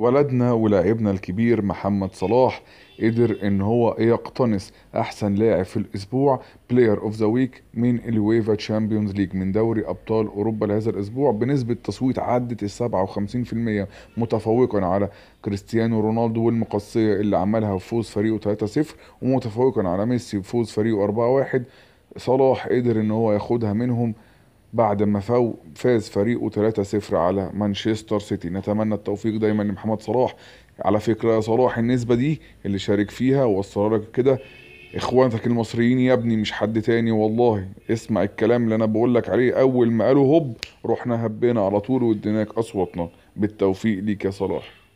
ولدنا ولاعبنا الكبير محمد صلاح قدر ان هو يقتنص احسن لاعب في الاسبوع بلاير اوف ذا ويك من الويفا تشامبيونز ليج من دوري ابطال اوروبا لهذا الاسبوع بنسبه تصويت عدت ال 57% متفوقا على كريستيانو رونالدو والمقصيه اللي عملها بفوز فريقه 3-0 ومتفوقا على ميسي بفوز فريقه 4-1 صلاح قدر ان هو ياخدها منهم بعد ما فاز فريقه 3-0 على مانشستر سيتي نتمنى التوفيق دايما لمحمد صلاح على فكره يا صلاح النسبه دي اللي شارك فيها وصل لك كده اخوانك المصريين يا ابني مش حد تاني والله اسمع الكلام اللي انا بقول لك عليه اول ما قالوا هوب رحنا هبينا على طول واديناك اصواتنا بالتوفيق ليك يا صلاح